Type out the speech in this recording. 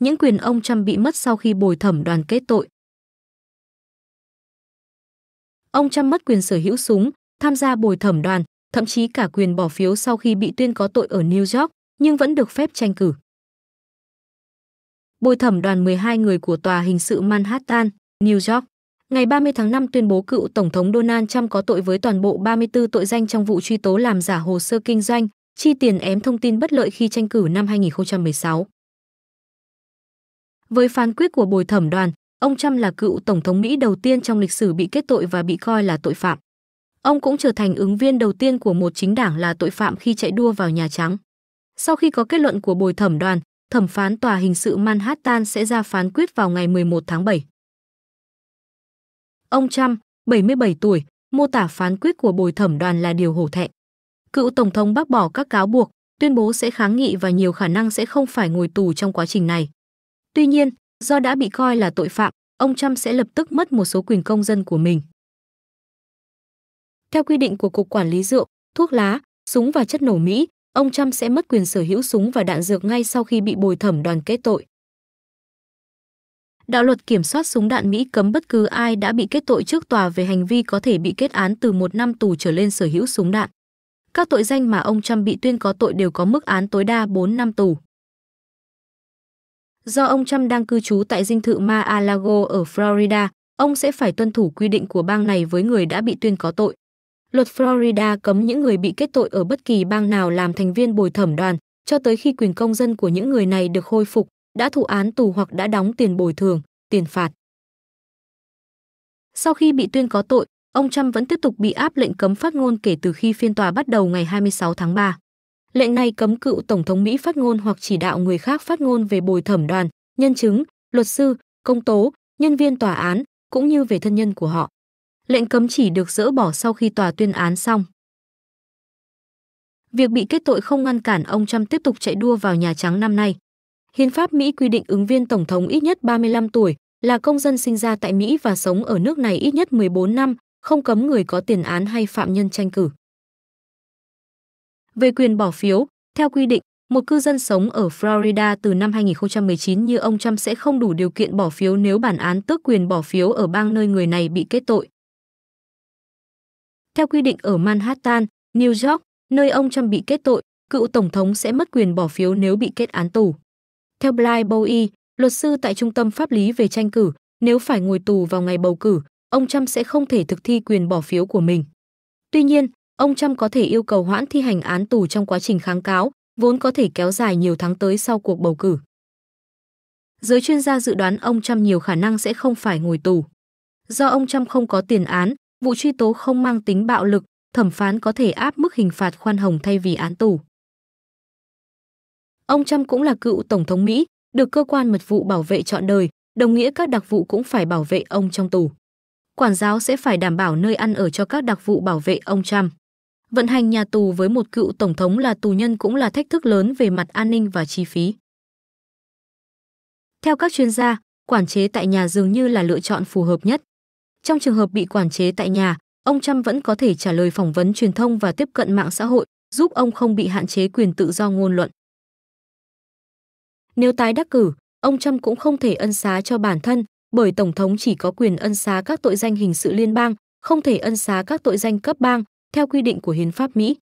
những quyền ông Trump bị mất sau khi bồi thẩm đoàn kết tội. Ông Trump mất quyền sở hữu súng, tham gia bồi thẩm đoàn, thậm chí cả quyền bỏ phiếu sau khi bị tuyên có tội ở New York, nhưng vẫn được phép tranh cử. Bồi thẩm đoàn 12 người của Tòa hình sự Manhattan, New York, ngày 30 tháng 5 tuyên bố cựu Tổng thống Donald Trump có tội với toàn bộ 34 tội danh trong vụ truy tố làm giả hồ sơ kinh doanh, chi tiền ém thông tin bất lợi khi tranh cử năm 2016. Với phán quyết của bồi thẩm đoàn, ông Trump là cựu tổng thống Mỹ đầu tiên trong lịch sử bị kết tội và bị coi là tội phạm. Ông cũng trở thành ứng viên đầu tiên của một chính đảng là tội phạm khi chạy đua vào Nhà Trắng. Sau khi có kết luận của bồi thẩm đoàn, thẩm phán tòa hình sự Manhattan sẽ ra phán quyết vào ngày 11 tháng 7. Ông Trump, 77 tuổi, mô tả phán quyết của bồi thẩm đoàn là điều hổ thẹn. Cựu tổng thống bác bỏ các cáo buộc, tuyên bố sẽ kháng nghị và nhiều khả năng sẽ không phải ngồi tù trong quá trình này. Tuy nhiên, do đã bị coi là tội phạm, ông Trump sẽ lập tức mất một số quyền công dân của mình. Theo quy định của Cục Quản lý Rượu, Thuốc lá, Súng và Chất nổ Mỹ, ông Trump sẽ mất quyền sở hữu súng và đạn dược ngay sau khi bị bồi thẩm đoàn kết tội. Đạo luật kiểm soát súng đạn Mỹ cấm bất cứ ai đã bị kết tội trước tòa về hành vi có thể bị kết án từ một năm tù trở lên sở hữu súng đạn. Các tội danh mà ông Trump bị tuyên có tội đều có mức án tối đa 4 năm tù. Do ông Trump đang cư trú tại dinh thự Mar-a-Lago ở Florida, ông sẽ phải tuân thủ quy định của bang này với người đã bị tuyên có tội. Luật Florida cấm những người bị kết tội ở bất kỳ bang nào làm thành viên bồi thẩm đoàn cho tới khi quyền công dân của những người này được khôi phục, đã thụ án tù hoặc đã đóng tiền bồi thường, tiền phạt. Sau khi bị tuyên có tội, ông Trump vẫn tiếp tục bị áp lệnh cấm phát ngôn kể từ khi phiên tòa bắt đầu ngày 26 tháng 3. Lệnh này cấm cựu Tổng thống Mỹ phát ngôn hoặc chỉ đạo người khác phát ngôn về bồi thẩm đoàn, nhân chứng, luật sư, công tố, nhân viên tòa án, cũng như về thân nhân của họ. Lệnh cấm chỉ được dỡ bỏ sau khi tòa tuyên án xong. Việc bị kết tội không ngăn cản ông Trump tiếp tục chạy đua vào Nhà Trắng năm nay. Hiến pháp Mỹ quy định ứng viên Tổng thống ít nhất 35 tuổi, là công dân sinh ra tại Mỹ và sống ở nước này ít nhất 14 năm, không cấm người có tiền án hay phạm nhân tranh cử. Về quyền bỏ phiếu, theo quy định, một cư dân sống ở Florida từ năm 2019 như ông Trump sẽ không đủ điều kiện bỏ phiếu nếu bản án tước quyền bỏ phiếu ở bang nơi người này bị kết tội. Theo quy định ở Manhattan, New York, nơi ông Trump bị kết tội, cựu tổng thống sẽ mất quyền bỏ phiếu nếu bị kết án tù. Theo Blair Bowie, luật sư tại Trung tâm Pháp lý về tranh cử, nếu phải ngồi tù vào ngày bầu cử, ông Trump sẽ không thể thực thi quyền bỏ phiếu của mình. Tuy nhiên, ông Trump có thể yêu cầu hoãn thi hành án tù trong quá trình kháng cáo, vốn có thể kéo dài nhiều tháng tới sau cuộc bầu cử. Giới chuyên gia dự đoán ông Trump nhiều khả năng sẽ không phải ngồi tù. Do ông Trump không có tiền án, vụ truy tố không mang tính bạo lực, thẩm phán có thể áp mức hình phạt khoan hồng thay vì án tù. Ông Trump cũng là cựu Tổng thống Mỹ, được cơ quan mật vụ bảo vệ trọn đời, đồng nghĩa các đặc vụ cũng phải bảo vệ ông trong tù. Quản giáo sẽ phải đảm bảo nơi ăn ở cho các đặc vụ bảo vệ ông Trump vận hành nhà tù với một cựu tổng thống là tù nhân cũng là thách thức lớn về mặt an ninh và chi phí. Theo các chuyên gia, quản chế tại nhà dường như là lựa chọn phù hợp nhất. Trong trường hợp bị quản chế tại nhà, ông Trump vẫn có thể trả lời phỏng vấn truyền thông và tiếp cận mạng xã hội, giúp ông không bị hạn chế quyền tự do ngôn luận. Nếu tái đắc cử, ông Trump cũng không thể ân xá cho bản thân, bởi tổng thống chỉ có quyền ân xá các tội danh hình sự liên bang, không thể ân xá các tội danh cấp bang, theo quy định của Hiến pháp Mỹ,